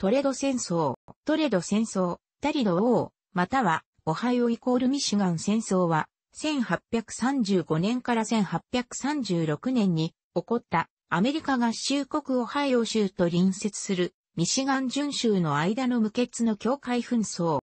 トレド戦争、トレド戦争、タリド王、または、オハイオイコールミシガン戦争は、1835年から1836年に起こったアメリカ合衆国オハイオ州と隣接するミシガン準州の間の無血の境界紛争。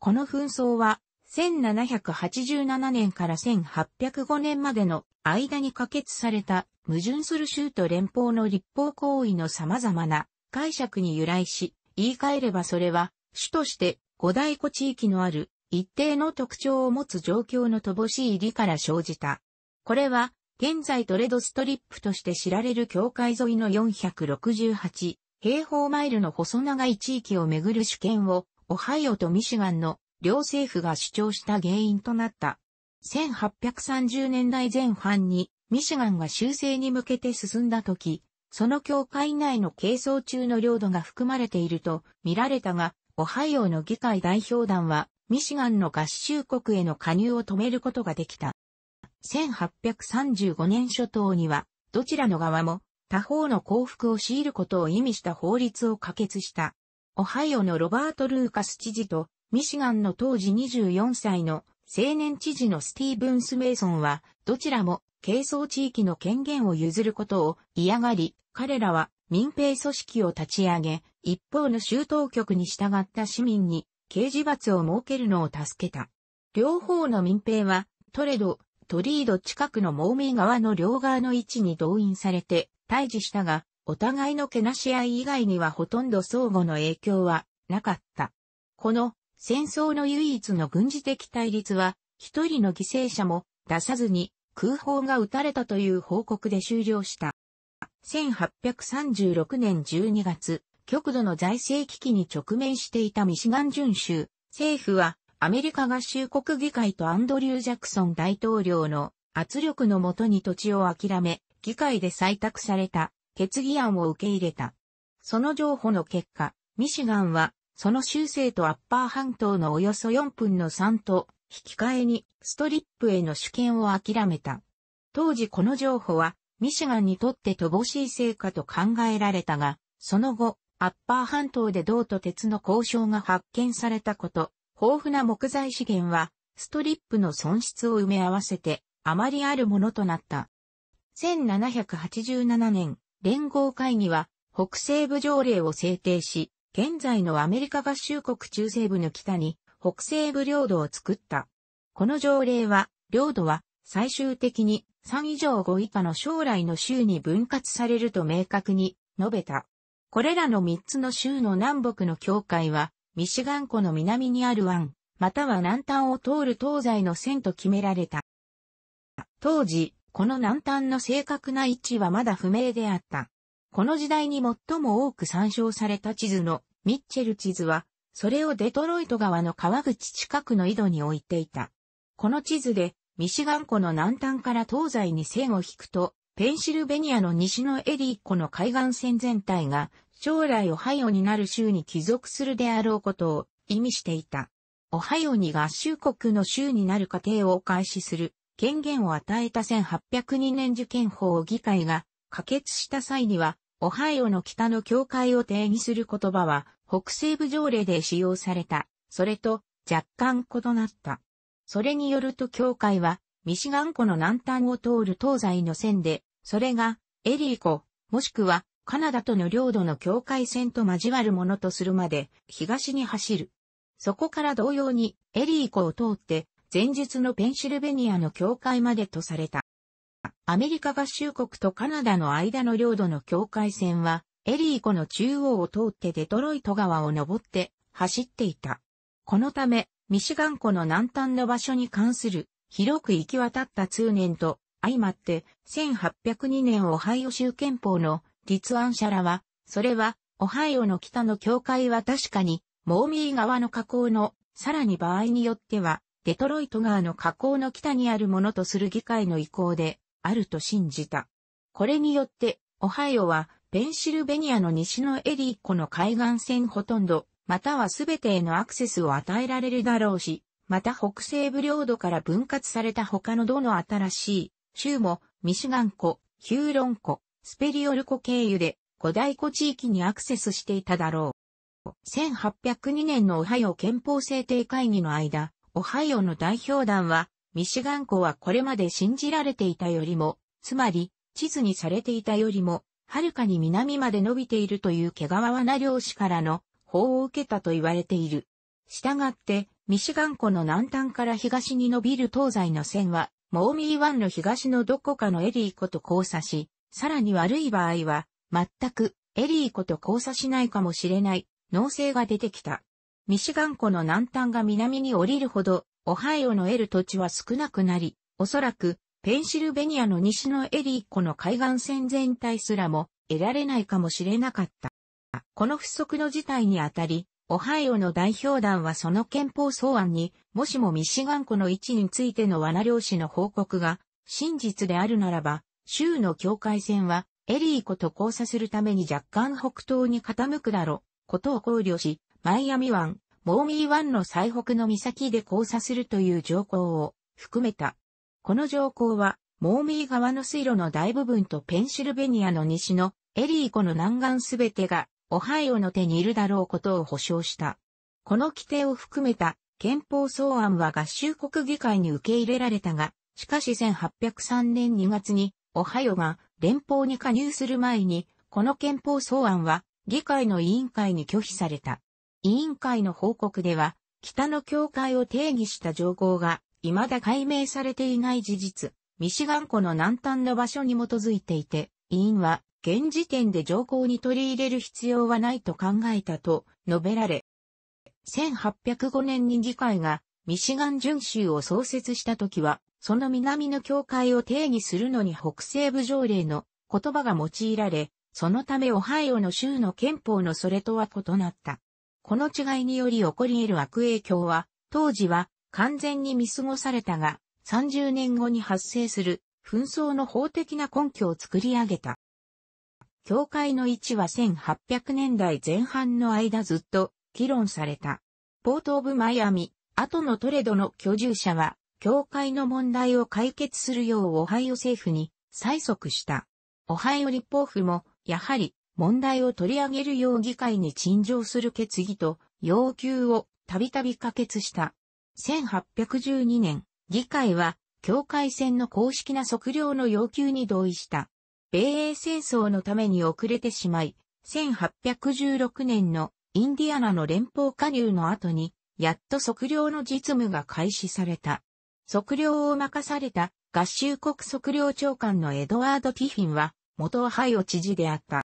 この紛争は1787年から1805年までの間に可決された矛盾する州と連邦の立法行為の様々な解釈に由来し、言い換えればそれは、主として五大湖地域のある一定の特徴を持つ状況の乏しい理から生じた。これは、現在トレドストリップとして知られる境界沿いの468平方マイルの細長い地域をめぐる主権を、オハイオとミシガンの両政府が主張した原因となった。1830年代前半にミシガンが修正に向けて進んだ時、その教会内の係争中の領土が含まれていると見られたが、オハイオの議会代表団は、ミシガンの合衆国への加入を止めることができた。1835年初頭には、どちらの側も、他方の幸福を強いることを意味した法律を可決した。オハイオのロバート・ルーカス知事と、ミシガンの当時24歳の青年知事のスティーブンス・メイソンは、どちらも係争地域の権限を譲ることを嫌がり、彼らは民兵組織を立ち上げ、一方の州当局に従った市民に刑事罰を設けるのを助けた。両方の民兵は、トレド、トリード近くのモーミー川の両側の位置に動員されて、退治したが、お互いのけなし合い以外にはほとんど相互の影響はなかった。この戦争の唯一の軍事的対立は、一人の犠牲者も出さずに空砲が撃たれたという報告で終了した。1836年12月、極度の財政危機に直面していたミシガン準州、政府はアメリカ合衆国議会とアンドリュー・ジャクソン大統領の圧力のもとに土地を諦め、議会で採択された決議案を受け入れた。その情報の結果、ミシガンはその州政とアッパー半島のおよそ4分の3と引き換えにストリップへの主権を諦めた。当時この情報はミシガンにとって乏しい成果と考えられたが、その後、アッパー半島で銅と鉄の交渉が発見されたこと、豊富な木材資源は、ストリップの損失を埋め合わせて、あまりあるものとなった。1787年、連合会議は、北西部条例を制定し、現在のアメリカ合衆国中西部の北に、北西部領土を作った。この条例は、領土は最終的に3以上5以下の将来の州に分割されると明確に述べた。これらの3つの州の南北の境界は、ミシガン湖の南にある湾、または南端を通る東西の線と決められた。当時、この南端の正確な位置はまだ不明であった。この時代に最も多く参照された地図のミッチェル地図はそれをデトロイト川の川口近くの井戸に置いていた。この地図で、ミシガン湖の南端から東西に線を引くと、ペンシルベニアの西のエリー湖の海岸線全体が、将来オハイオになる州に帰属するであろうことを意味していた。オハイオに合衆国の州になる過程を開始する権限を与えた1802年受験法を議会が可決した際には、オハイオの北の境界を定義する言葉は、北西部条例で使用された、それと若干異なった。それによると教会は、ミシガン湖の南端を通る東西の線で、それがエリー湖、もしくはカナダとの領土の境界線と交わるものとするまで東に走る。そこから同様にエリー湖を通って前述のペンシルベニアの境界までとされた。アメリカ合衆国とカナダの間の領土の境界線はエリー湖の中央を通ってデトロイト川を登って走っていた。このため、ミシガン湖の南端の場所に関する広く行き渡った通念と相まって1802年オハイオ州憲法の立案者らは、それはオハイオの北の境界は確かにモーミー川の河口のさらに場合によってはデトロイト川の河口の北にあるものとする議会の意向であると信じた。これによってオハイオはペンシルベニアの西のエリー湖の海岸線ほとんど、またはすべてへのアクセスを与えられるだろうし、また北西部領土から分割された他のどの新しい州も、ミシガン湖、ヒューロン湖、スペリオル湖経由で古代湖地域にアクセスしていただろう。1802年のオハイオ憲法制定会議の間、オハイオの代表団は、ミシガン湖はこれまで信じられていたよりも、つまり、地図にされていたよりも、遥かに南まで伸びているという毛皮な漁師からの法を受けたと言われている。したがって、ミシガン湖の南端から東に伸びる東西の線は、モーミー湾の東のどこかのエリー湖と交差し、さらに悪い場合は、全くエリー湖と交差しないかもしれない能性が出てきた。ミシガン湖の南端が南に降りるほど、オハイオの得る土地は少なくなり、おそらくペンシルベニアの西のエリー湖の海岸線全体すらも得られないかもしれなかった。この不足の事態にあたり、オハイオの代表団はその憲法草案に、もしもミシガン湖の位置についての罠漁師の報告が真実であるならば、州の境界線はエリー湖と交差するために若干北東に傾くだろう、ことを考慮し、マイアミ湾、モーミー湾の最北の岬で交差するという条項を含めたこの条項は、モーミー川の水路の大部分とペンシルベニアの西のエリー湖の南岸すべてが、オハイオの手にいるだろうことを保証した。この規定を含めた憲法草案は合衆国議会に受け入れられたが、しかし1803年2月に、オハイオが連邦に加入する前に、この憲法草案は議会の委員会に拒否された。委員会の報告では、北の境界を定義した条項が未だ解明されていない事実、ミシガン湖の南端の場所に基づいていて、委員は現時点で条項に取り入れる必要はないと考えたと述べられ、1805年に議会がミシガン巡州を創設した時は、その南の境界を定義するのに北西部条例の言葉が用いられ、そのためオハイオの州の憲法のそれとは異なった。この違いにより起こり得る悪影響は、当時は完全に見過ごされたが、30年後に発生する紛争の法的な根拠を作り上げた。教会の位置は1800年代前半の間ずっと議論された。ポート・オブ・マイアミ、後のトレドの居住者は、教会の問題を解決するようオハイオ政府に催促した。オハイオ立法府も、やはり問題を取り上げるよう議会に陳情する決議と要求をたびたび可決した。1812年、議会は、境界線の公式な測量の要求に同意した。米英戦争のために遅れてしまい、1816年のインディアナの連邦加入の後に、やっと測量の実務が開始された。測量を任された合衆国測量長官のエドワード・ティフィンは、元ハイオ知事であった。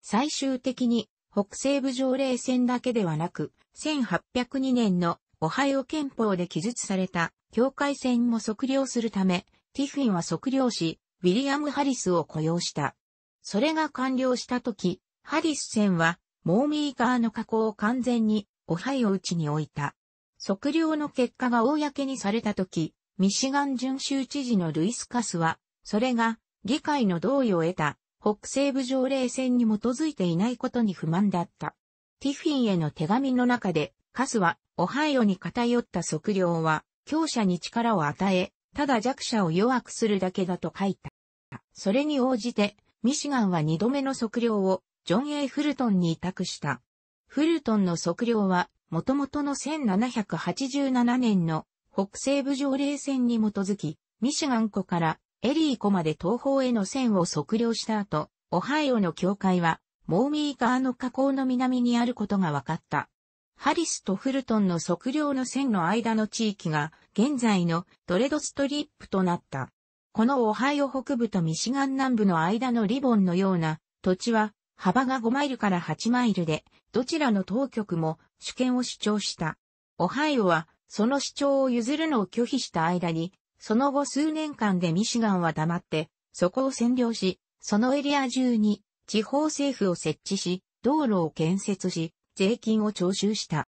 最終的に、北西部条例線だけではなく、1802年のオハイオ憲法で記述された境界線も測量するため、ティフィンは測量し、ウィリアム・ハリスを雇用した。それが完了した時、ハリス線は、モーミー川の河口を完全に、オハイオ内に置いた。測量の結果が公にされた時、ミシガン準州知事のルイス・カスは、それが、議会の同意を得た、北西部条例線に基づいていないことに不満だった。ティフィンへの手紙の中で、カスは、オハイオに偏った測量は、強者に力を与え、ただ弱者を弱くするだけだと書いた。それに応じて、ミシガンは二度目の測量を、ジョン・ A・ フルトンに委託した。フルトンの測量は、もともとの1787年の北西部条例線に基づき、ミシガン湖からエリー湖まで東方への線を測量した後、オハイオの境界は、モーミー川の河口の南にあることが分かった。ハリスとフルトンの測量の線の間の地域が現在のトレドストリップとなった。このオハイオ北部とミシガン南部の間のリボンのような土地は幅が5マイルから8マイルで、どちらの当局も主権を主張した。オハイオはその主張を譲るのを拒否した間に、その後数年間でミシガンは黙って、そこを占領し、そのエリア中に地方政府を設置し、道路を建設し、税金を徴収した。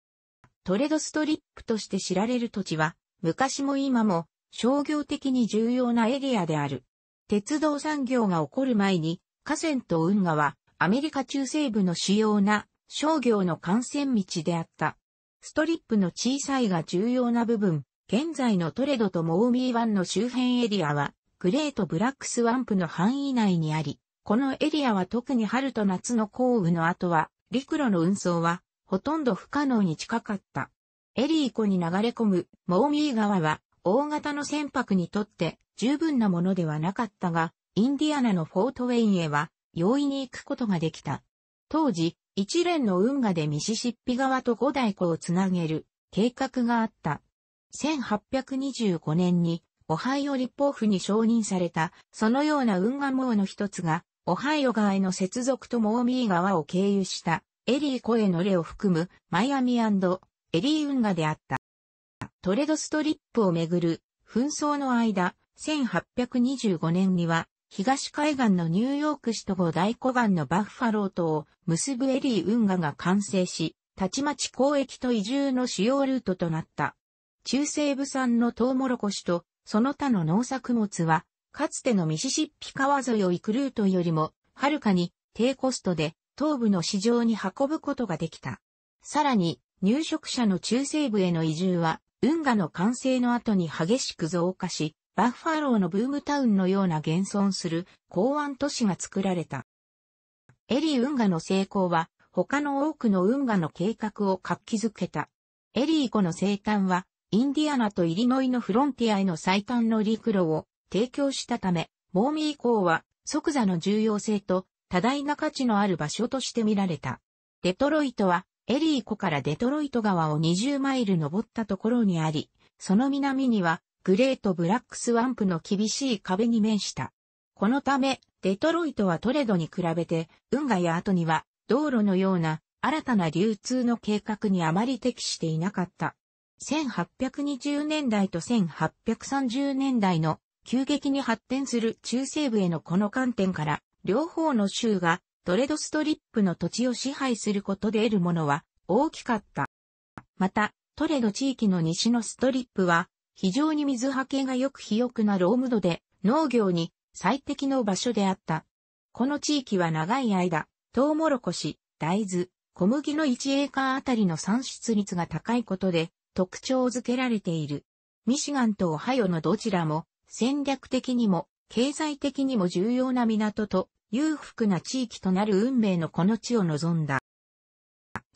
トレドストリップとして知られる土地は、昔も今も商業的に重要なエリアである。鉄道産業が起こる前に、河川と運河はアメリカ中西部の主要な商業の幹線道であった。ストリップの小さいが重要な部分、現在のトレドとモーミー湾の周辺エリアは、グレートブラックスワンプの範囲内にあり、このエリアは特に春と夏の降雨の後は、陸路の運送は、ほとんど不可能に近かった。エリー湖に流れ込むモーミー川は、大型の船舶にとって十分なものではなかったが、インディアナのフォートウェインへは容易に行くことができた。当時、一連の運河でミシシッピ川と五大湖をつなげる計画があった。1825年にオハイオ立法府に承認された、そのような運河網の一つがオハイオ川への接続とモーミー川を経由したエリー湖への例を含むマイアミエリー運河であった。トレドストリップをめぐる紛争の間、1825年には東海岸のニューヨーク市と五大湖岸のバッファロー島を結ぶエリー運河が完成し、たちまち交易と移住の主要ルートとなった。中西部産のトウモロコシとその他の農作物はかつてのミシシッピ川沿いを行くルートよりも、はるかに低コストで東部の市場に運ぶことができた。さらに、入植者の中西部への移住は、運河の完成の後に激しく増加し、バッファローのブームタウンのような現存する港湾都市が作られた。エリー運河の成功は、他の多くの運河の計画を活気づけた。エリー湖の生誕は、インディアナとイリノイのフロンティアへの最短の陸路を提供したため、モーミー港は即座の重要性と多大な価値のある場所として見られた。デトロイトはエリー湖からデトロイト川を20マイル登ったところにあり、その南にはグレートブラックスワンプの厳しい壁に面した。このため、デトロイトはトレドに比べて、運河や後には道路のような新たな流通の計画にあまり適していなかった。1820年代と1830年代の急激に発展する中西部へのこの観点から、両方の州がトレドストリップの土地を支配することで得るものは大きかった。また、トレド地域の西のストリップは、非常に水はけが良く肥沃なロームドで、農業に最適の場所であった。この地域は長い間、トウモロコシ、大豆、小麦の1エーカーあたりの産出率が高いことで、特徴づけられている。ミシガンとオハイオのどちらも戦略的にも、経済的にも重要な港と裕福な地域となる運命のこの地を望んだ。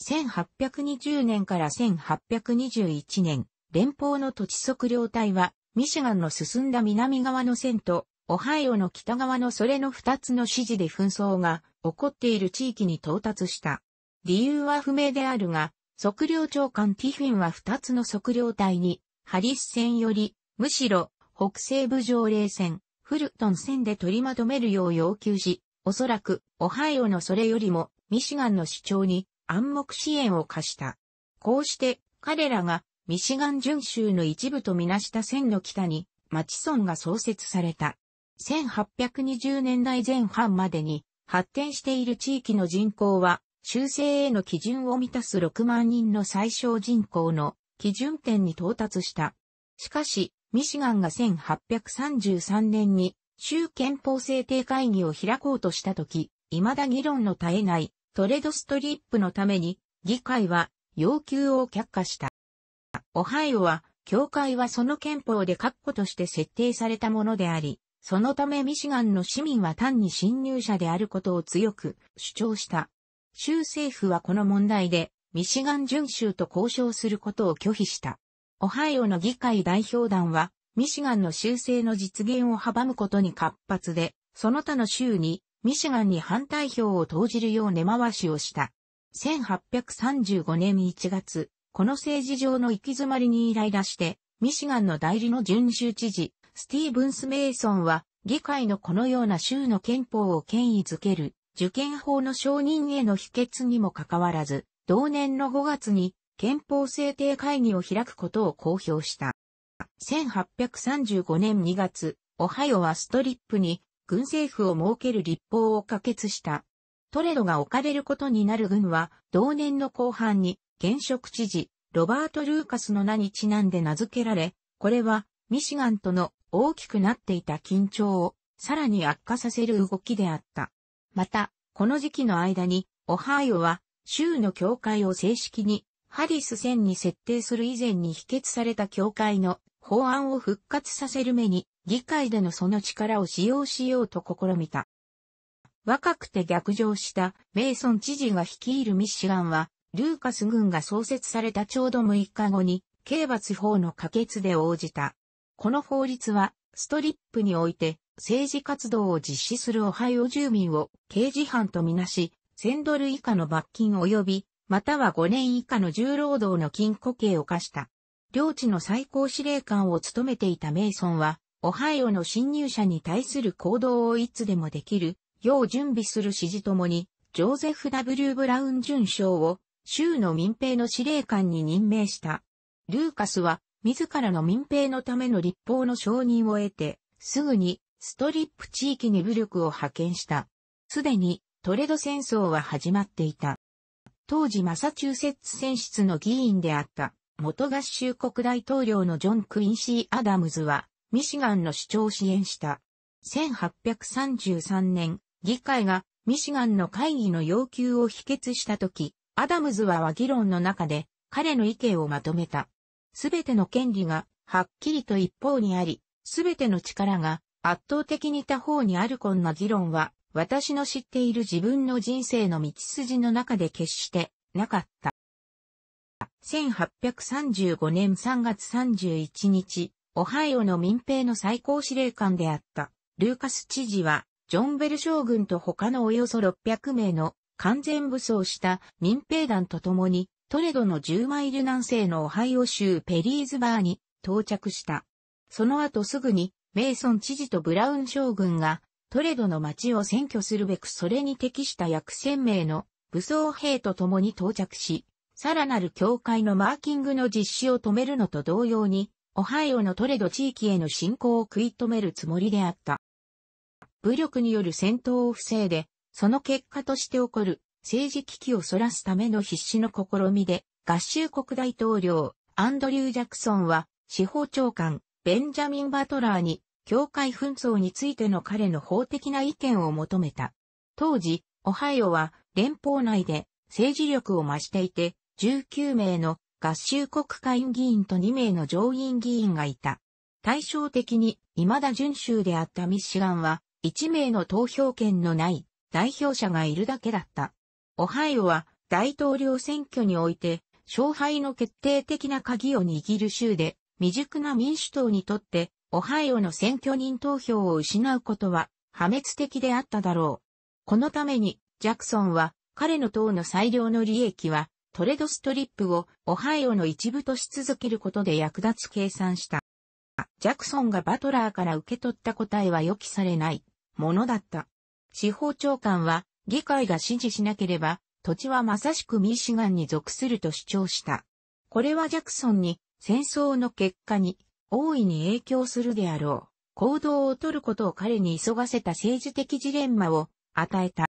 1820年から1821年、連邦の土地測量隊は、ミシガンの進んだ南側の線と、オハイオの北側のそれの二つの指示で紛争が起こっている地域に到達した。理由は不明であるが、測量長官ティフィンは二つの測量隊に、ハリス線より、むしろ北西部条例線、フルトン線で取りまとめるよう要求し、おそらく、オハイオのそれよりも、ミシガンの主張に暗黙支援を課した。こうして、彼らが、ミシガン巡州の一部とみなした線の北に、マチソンが創設された。1820年代前半までに、発展している地域の人口は、修正への基準を満たす6万人の最小人口の基準点に到達した。しかし、ミシガンが1833年に州憲法制定会議を開こうとしたとき、未だ議論の絶えないトレドストリップのために議会は要求を却下した。オハイオは、教会はその憲法で確固として設定されたものであり、そのためミシガンの市民は単に侵入者であることを強く主張した。州政府はこの問題でミシガン準州と交渉することを拒否した。オハイオの議会代表団は、ミシガンの修正の実現を阻むことに活発で、その他の州に、ミシガンに反対票を投じるよう根回しをした。1835年1月、この政治上の行き詰まりにイライラして、ミシガンの代理の準州知事、スティーブンス・メイソンは、議会のこのような州の憲法を権威づける、受験法の承認への否決にもかかわらず、同年の5月に憲法制定会議を開くことを公表した。1835年2月、オハイオはストリップに軍政府を設ける立法を可決した。トレドが置かれることになる軍は、同年の後半に現職知事、ロバート・ルーカスの名にちなんで名付けられ、これはミシガンとの大きくなっていた緊張をさらに悪化させる動きであった。また、この時期の間に、オハイオは州の境界を正式にハリス1000に設定する以前に否決された教会の法案を復活させる目に、議会でのその力を使用しようと試みた。若くて逆上したメイソン知事が率いるミシガンは、ルーカス軍が創設されたちょうど6日後に、刑罰法の可決で応じた。この法律は、ストリップにおいて、政治活動を実施するオハイオ住民を刑事犯とみなし、1000ドル以下の罰金及びまたは5年以下の重労働の禁錮刑を課した。領地の最高司令官を務めていたメイソンは、オハイオの侵入者に対する行動をいつでもできる、よう準備する指示ともに、ジョーゼフ・ W・ ブラウン准将を、州の民兵の司令官に任命した。ルーカスは、自らの民兵のための立法の承認を得て、すぐに、ストリップ地域に武力を派遣した。すでに、トレド戦争は始まっていた。当時マサチューセッツ選出の議員であった、元合衆国大統領のジョン・クインシー・アダムズは、ミシガンの主張を支援した。1833年、議会がミシガンの会議の要求を否決したとき、アダムズは和議論の中で彼の意見をまとめた。すべての権利がはっきりと一方にあり、すべての力が圧倒的に他方にあるこんな議論は私の知っている自分の人生の道筋の中で決してなかった。1835年3月31日、オハイオの民兵の最高司令官であった、ルーカス知事は、ジョンベル将軍と他のおよそ600名の完全武装した民兵団と共に、トレドの10マイル南西のオハイオ州ペリーズバーに到着した。その後すぐに、メイソン知事とブラウン将軍がトレドの町を占拠するべくそれに適した約千名の武装兵と共に到着し、さらなる教会のマーキングの実施を止めるのと同様に、オハイオのトレド地域への侵攻を食い止めるつもりであった。武力による戦闘を防いで、その結果として起こる政治危機をそらすための必死の試みで、合衆国大統領、アンドリュー・ジャクソンは、司法長官、ベンジャミン・バトラーに、教会紛争についての彼の法的な意見を求めた。当時、オハイオは連邦内で政治力を増していて、19名の合衆国会議員と2名の上院議員がいた。対照的に、未だ準州であったミシガンは、1名の投票権のない代表者がいるだけだった。オハイオは大統領選挙において、勝敗の決定的な鍵を握る州で、未熟な民主党にとってオハイオの選挙人投票を失うことは破滅的であっただろう。このために、ジャクソンは彼の党の最良の利益はトレドストリップをオハイオの一部とし続けることで役立つ計算した。ジャクソンがバトラーから受け取った答えは予期されないものだった。司法長官は議会が支持しなければ土地はまさしくミーシガンに属すると主張した。これはジャクソンに戦争の結果に大いに影響するであろう、行動をとることを彼に急がせた政治的ジレンマを与えた。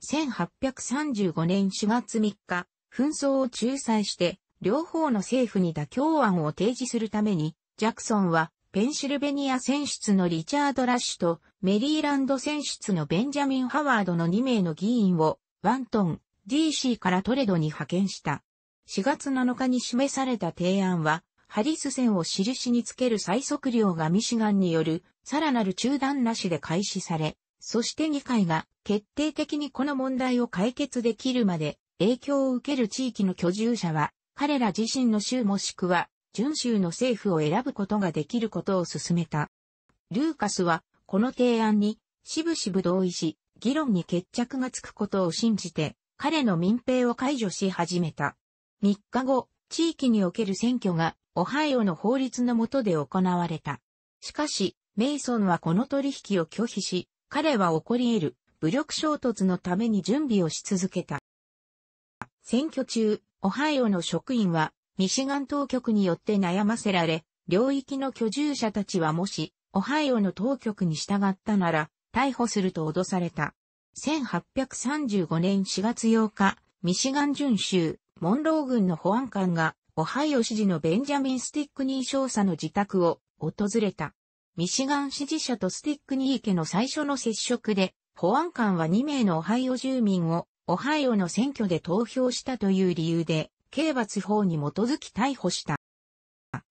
1835年4月3日、紛争を仲裁して、両方の政府に妥協案を提示するために、ジャクソンは、ペンシルベニア選出のリチャード・ラッシュと、メリーランド選出のベンジャミン・ハワードの2名の議員を、ワントン、DC からトレドに派遣した。4月7日に示された提案は、ハリス線を印につける最速量がミシガンによる、さらなる中断なしで開始され、そして議会が決定的にこの問題を解決できるまで影響を受ける地域の居住者は、彼ら自身の州もしくは、準州の政府を選ぶことができることを進めた。ルーカスは、この提案に、しぶしぶ同意し、議論に決着がつくことを信じて、彼の民兵を解除し始めた。3日後、地域における選挙がオハイオの法律の下で行われた。しかし、メイソンはこの取引を拒否し、彼は起こり得る武力衝突のために準備をし続けた。選挙中、オハイオの職員は、ミシガン当局によって悩ませられ、領域の居住者たちはもし、オハイオの当局に従ったなら、逮捕すると脅された。1835年4月8日、ミシガン準州、モンロー軍の保安官が、オハイオ支持のベンジャミン・スティックニー少佐の自宅を訪れた。ミシガン支持者とスティックニー家の最初の接触で、保安官は2名のオハイオ住民をオハイオの選挙で投票したという理由で、刑罰法に基づき逮捕した。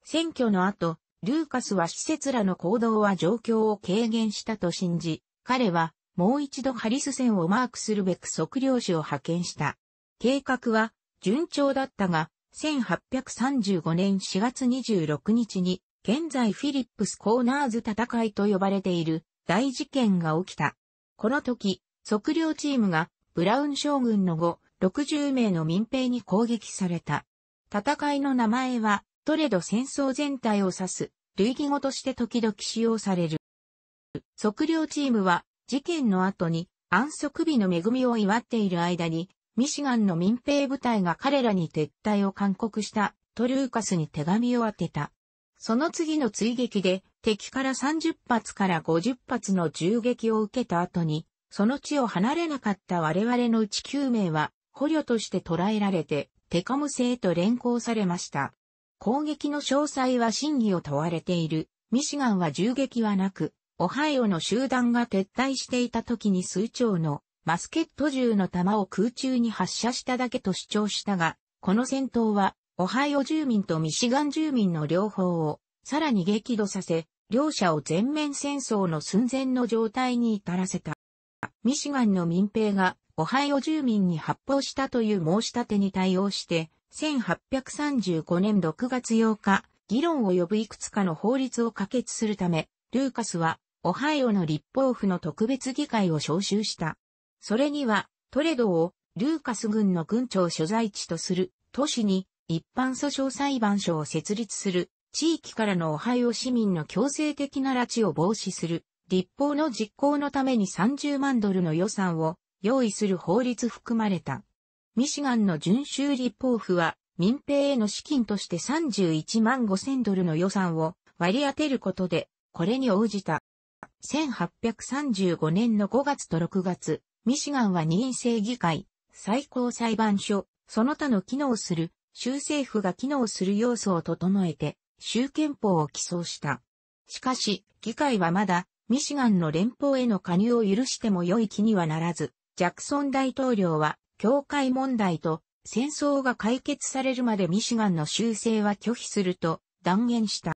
選挙の後、ルーカスは施設らの行動は状況を軽減したと信じ、彼はもう一度ハリス戦をマークするべく測量士を派遣した。計画は順調だったが、1835年4月26日に、現在フィリップス・コーナーズ戦いと呼ばれている大事件が起きた。この時、測量チームがブラウン将軍の後、60名の民兵に攻撃された。戦いの名前は、トレド戦争全体を指す、類義語として時々使用される。測量チームは、事件の後に、安息日の恵みを祝っている間に、ミシガンの民兵部隊が彼らに撤退を勧告したトルーカスに手紙を当てた。その次の追撃で敵から30発から50発の銃撃を受けた後に、その地を離れなかった我々のうち9名は捕虜として捕らえられて、テカム星と連行されました。攻撃の詳細は真偽を問われている。ミシガンは銃撃はなく、オハイオの集団が撤退していた時に数丁のマスケット銃の弾を空中に発射しただけと主張したが、この戦闘は、オハイオ住民とミシガン住民の両方を、さらに激怒させ、両者を全面戦争の寸前の状態に至らせた。ミシガンの民兵が、オハイオ住民に発砲したという申し立てに対応して、1835年6月8日、議論を呼ぶいくつかの法律を可決するため、ルーカスは、オハイオの立法府の特別議会を招集した。それには、トレドをルーカス軍の軍庁所在地とする都市に一般訴訟裁判所を設立する地域からのオハイオ市民の強制的な拉致を防止する立法の実行のために30万ドルの予算を用意する法律含まれた。ミシガンの準州立法府は民兵への資金として31万5千ドルの予算を割り当てることでこれに応じた。1835年の5月と6月、ミシガンは任意制議会、最高裁判所、その他の機能する、州政府が機能する要素を整えて、州憲法を起草した。しかし、議会はまだ、ミシガンの連邦への加入を許しても良い気にはならず、ジャクソン大統領は、教会問題と戦争が解決されるまでミシガンの修正は拒否すると断言した。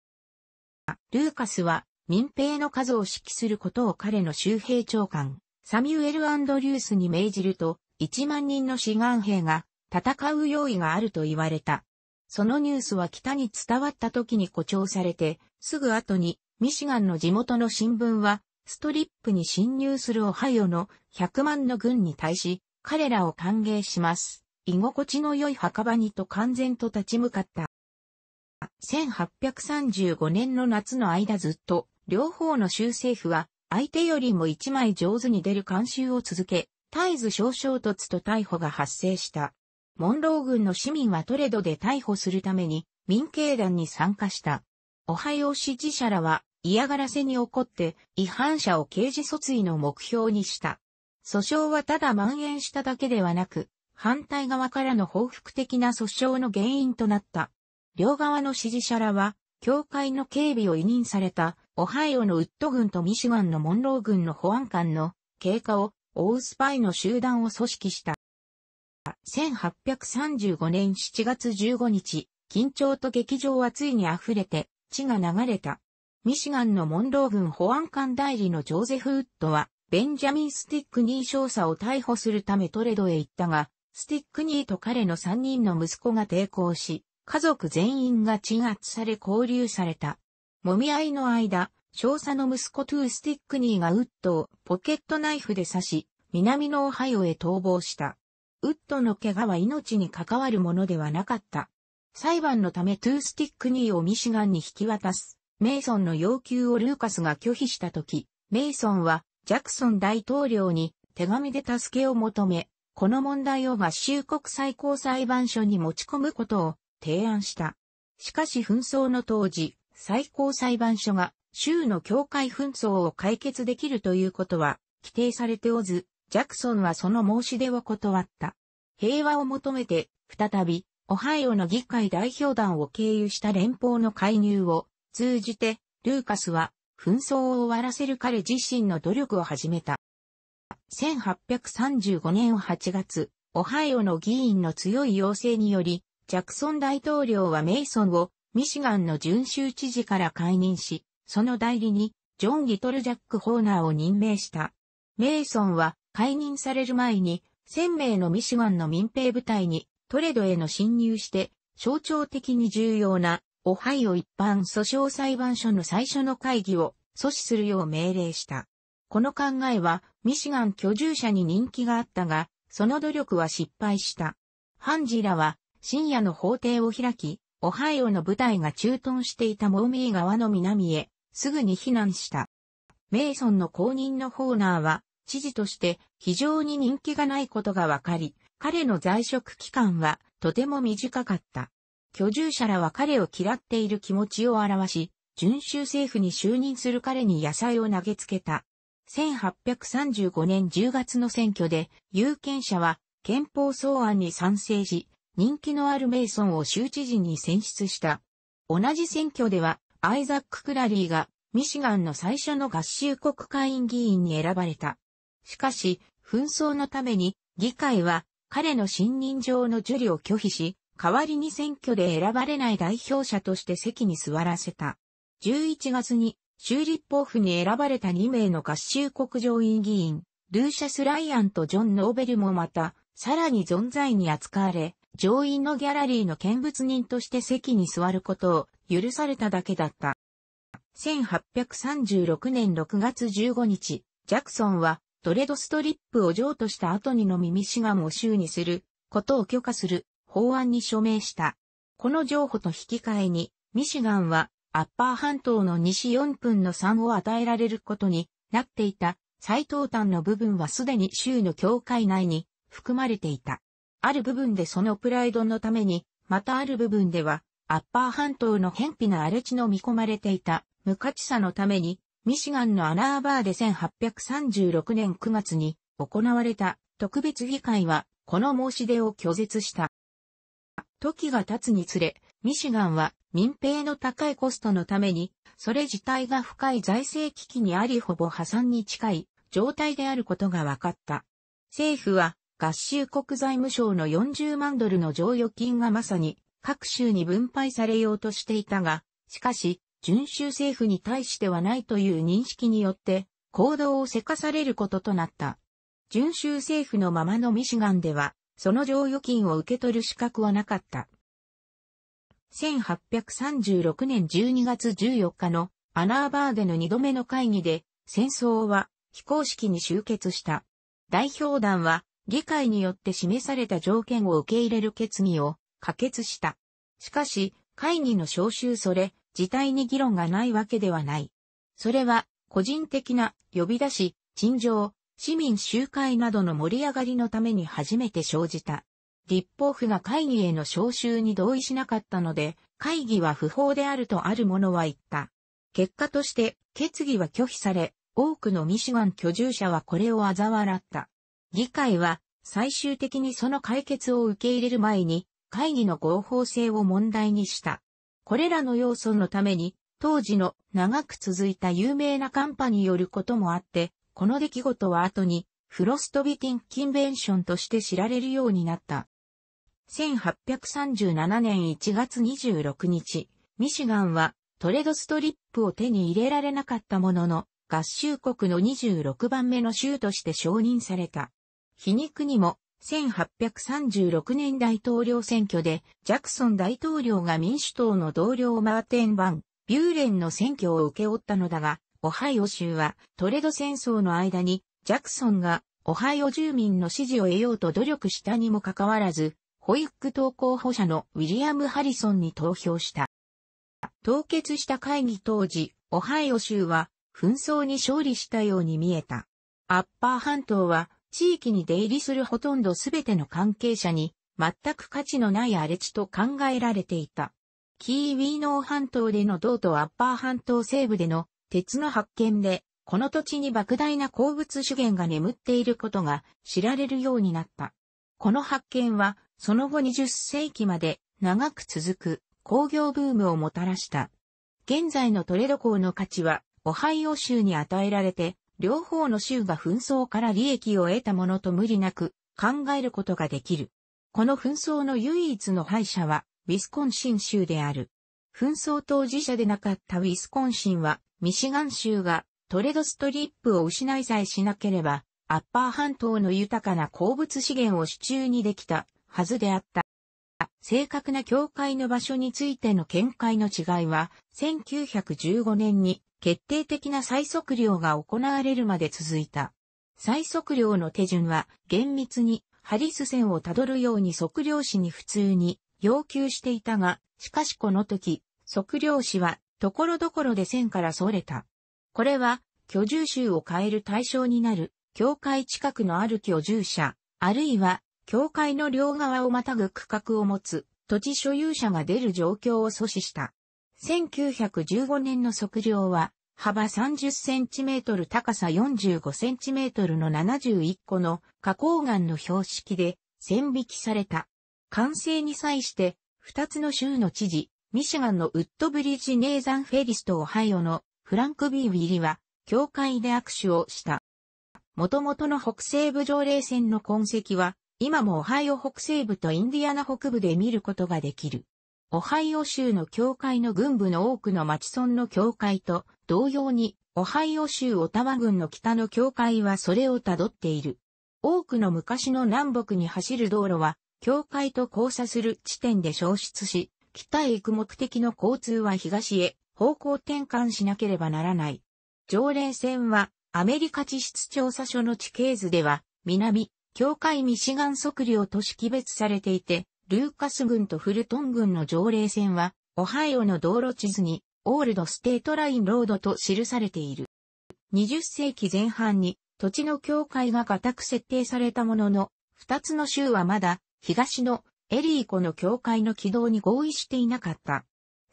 ルーカスは民兵の数を指揮することを彼の州兵長官、サミュエル・アンドリュースに命じると、1万人の志願兵が戦う用意があると言われた。そのニュースは北に伝わった時に誇張されて、すぐ後にミシガンの地元の新聞は、ストリップに侵入するオハイオの100万の軍に対し、彼らを歓迎します。居心地の良い墓場にと完全と立ち向かった。1835年の夏の間ずっと、両方の州政府は相手よりも一枚上手に出る慣習を続け、絶えず小衝突と逮捕が発生した。モンロー軍の市民はトレドで逮捕するために民警団に参加した。オハイオ支持者らは嫌がらせに怒って違反者を刑事訴追の目標にした。訴訟はただ蔓延しただけではなく、反対側からの報復的な訴訟の原因となった。両側の支持者らは、教会の警備を委任されたオハイオのウッド軍とミシガンのモンロー軍の保安官の経過を追うスパイの集団を組織した。1835年7月15日、緊張と劇場はついに溢れて血が流れた。ミシガンのモンロー軍保安官代理のジョーゼフ・ウッドは、ベンジャミン・スティックニー少佐を逮捕するためトレドへ行ったが、スティックニーと彼の3人の息子が抵抗し、家族全員が鎮圧され交流された。もみ合いの間、少佐の息子トゥースティックニーがウッドをポケットナイフで刺し、南のオハイオへ逃亡した。ウッドの怪我は命に関わるものではなかった。裁判のためトゥースティックニーをミシガンに引き渡す。メイソンの要求をルーカスが拒否したとき、メイソンはジャクソン大統領に手紙で助けを求め、この問題を合衆国最高裁判所に持ち込むことを提案した。しかし紛争の当時、最高裁判所が州の境界紛争を解決できるということは規定されておず、ジャクソンはその申し出を断った。平和を求めて、再び、オハイオの議会代表団を経由した連邦の介入を通じて、ルーカスは紛争を終わらせる彼自身の努力を始めた。1835年8月、オハイオの議員の強い要請により、ジャクソン大統領はメイソンをミシガンの準州知事から解任し、その代理に、ジョン・リトル・ジャック・ホーナーを任命した。メイソンは解任される前に、1000名のミシガンの民兵部隊にトレドへの侵入して、象徴的に重要なオハイオ一般訴訟裁判所の最初の会議を阻止するよう命令した。この考えはミシガン居住者に人気があったが、その努力は失敗した。ハンジラは深夜の法廷を開き、オハイオの部隊が駐屯していたモーミー川の南へ、すぐに避難した。メイソンの後任のホーナーは、知事として非常に人気がないことがわかり、彼の在職期間はとても短かった。居住者らは彼を嫌っている気持ちを表し、遵州政府に就任する彼に野菜を投げつけた。1835年10月の選挙で、有権者は憲法草案に賛成し、人気のあるメイソンを州知事に選出した。同じ選挙では、アイザック・クラリーが、ミシガンの最初の合衆国会員議員に選ばれた。しかし、紛争のために、議会は、彼の信任状の受理を拒否し、代わりに選挙で選ばれない代表者として席に座らせた。11月に、州立法府に選ばれた2名の合衆国上院議員、ルーシャス・ライアンとジョン・ノーベルもまた、さらに存在に扱われ、上院のギャラリーの見物人として席に座ることを許されただけだった。1836年6月15日、ジャクソンはドレドストリップを譲渡した後にのみミシガンを州にすることを許可する法案に署名した。この譲歩と引き換えに、ミシガンはアッパー半島の西4分の3を与えられることになっていた最東端の部分はすでに州の境界内に含まれていた。ある部分でそのプライドのために、またある部分では、アッパー半島の偏僻な荒れ地の見込まれていた、無価値さのために、ミシガンのアナーバーで1836年9月に行われた特別議会は、この申し出を拒絶した。時が経つにつれ、ミシガンは民兵の高いコストのために、それ自体が深い財政危機にありほぼ破産に近い状態であることが分かった。政府は合衆国財務省の40万ドルの剰余金がまさに各州に分配されようとしていたが、しかし、準州政府に対してはないという認識によって、行動をせかされることとなった。準州政府のままのミシガンでは、その剰余金を受け取る資格はなかった。1836年12月14日のアナーバーでの2度目の会議で戦争は非公式に終結した。代表団は議会によって示された条件を受け入れる決議を可決した。しかし、会議の招集それ、自体に議論がないわけではない。それは、個人的な呼び出し、陳情、市民集会などの盛り上がりのために初めて生じた。立法府が会議への招集に同意しなかったので、会議は不法であるとある者は言った。結果として、決議は拒否され、多くのミシガン居住者はこれを嘲笑った。議会は最終的にその解決を受け入れる前に会議の合法性を問題にした。これらの要素のために当時の長く続いた有名なカンパによることもあって、この出来事は後にフロストビティンキンベンションとして知られるようになった。1837年1月26日、ミシガンはトレドストリップを手に入れられなかったものの、合衆国の26番目の州として承認された。皮肉にも、1836年大統領選挙で、ジャクソン大統領が民主党の同僚マーテン・バン、ビューレンの選挙を受け負ったのだが、オハイオ州はトレド戦争の間に、ジャクソンがオハイオ住民の支持を得ようと努力したにもかかわらず、ホイック党候補者のウィリアム・ハリソンに投票した。凍結した会議当時、オハイオ州は紛争に勝利したように見えた。アッパー半島は地域に出入りするほとんどすべての関係者に、全く価値のない荒れ地と考えられていた。キーウィーノー半島での銅とアッパー半島西部での鉄の発見で、この土地に莫大な鉱物資源が眠っていることが知られるようになった。この発見は、その後20世紀まで長く続く工業ブームをもたらした。現在のトレド港の価値は、オハイオ州に与えられて、両方の州が紛争から利益を得たものと無理なく考えることができる。この紛争の唯一の敗者は、ウィスコンシン州である。紛争当事者でなかったウィスコンシンは、ミシガン州がトレドストリップを失いさえしなければ、アッパー半島の豊かな鉱物資源を手中にできたはずであった。正確な境界の場所についての見解の違いは、1915年に決定的な最測量が行われるまで続いた。最測量の手順は厳密にハリス線をたどるように測量士に普通に要求していたが、しかしこの時、測量士はところどころで線から逸れた。これは居住州を変える対象になる境界近くのある居住者、あるいは境界の両側をまたぐ区画を持つ土地所有者が出る状況を阻止した。1915年の測量は幅30センチメートル高さ45センチメートルの71個の花崗岩の標識で線引きされた。完成に際して、2つの州の知事、ミシガンのウッドブリッジネーザン・フェリスとオハイオのフランク・ビー・ウィリは、教会で握手をした。元々の北西部条例線の痕跡は、今もオハイオ北西部とインディアナ北部で見ることができる。オハイオ州の教会の軍部の多くの町村の教会と同様に、オハイオ州オタワ郡の北の教会はそれをたどっている。多くの昔の南北に走る道路は、教会と交差する地点で消失し、北へ行く目的の交通は東へ方向転換しなければならない。常連線は、アメリカ地質調査所の地形図では、南、境界ミシガン測量と識別されていて、ルーカス軍とフルトン軍の条例線は、オハイオの道路地図に、オールドステートラインロードと記されている。20世紀前半に土地の境界が固く設定されたものの、二つの州はまだ東のエリー湖の境界の軌道に合意していなかった。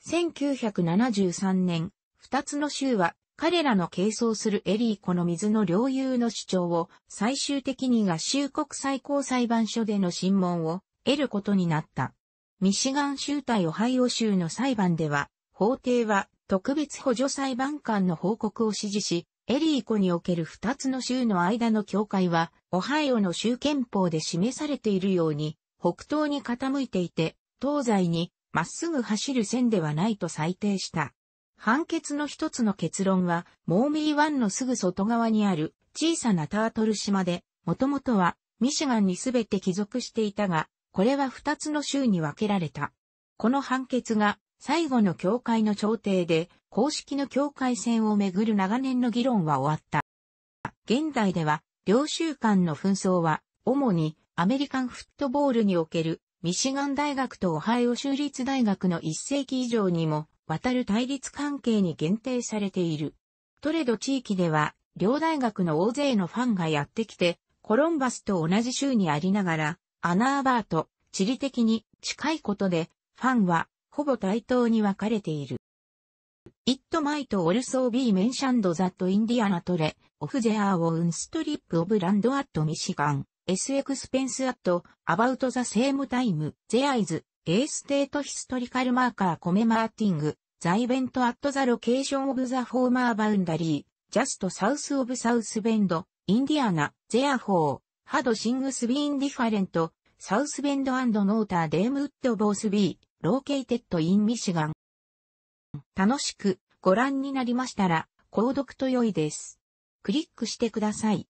1973年、二つの州は彼らの係争するエリー湖の水の領有の主張を最終的に合衆国最高裁判所での審問を得ることになった。ミシガン州対オハイオ州の裁判では、法廷は特別補助裁判官の報告を指示し、エリー湖における二つの州の間の境界は、オハイオの州憲法で示されているように、北東に傾いていて、東西にまっすぐ走る線ではないと裁定した。判決の一つの結論は、モーミー湾のすぐ外側にある小さなタートル島で、もともとはミシガンにすべて帰属していたが、これは二つの州に分けられた。この判決が最後の教会の調停で公式の境界線をめぐる長年の議論は終わった。現代では両州間の紛争は主にアメリカンフットボールにおけるミシガン大学とオハイオ州立大学の一世紀以上にも渡る対立関係に限定されている。トレド地域では両大学の大勢のファンがやってきてコロンバスと同じ州にありながらアナ・ーバーと地理的に近いことで、ファンはほぼ対等に分かれている。It might also be mentioned that Indiana トレ、オフゼアーを n strip of land at Michigan, S expense at about the same time, there is a state historical marker commemorating the event at the location of the former boundary, just south of South Bend, Indiana, therefore, ハドシングスビーンディファレント、サウスベンドノーターデームウッドボースビー、ローケイテッドインミシガン。楽しくご覧になりましたら、購読と良いです。クリックしてください。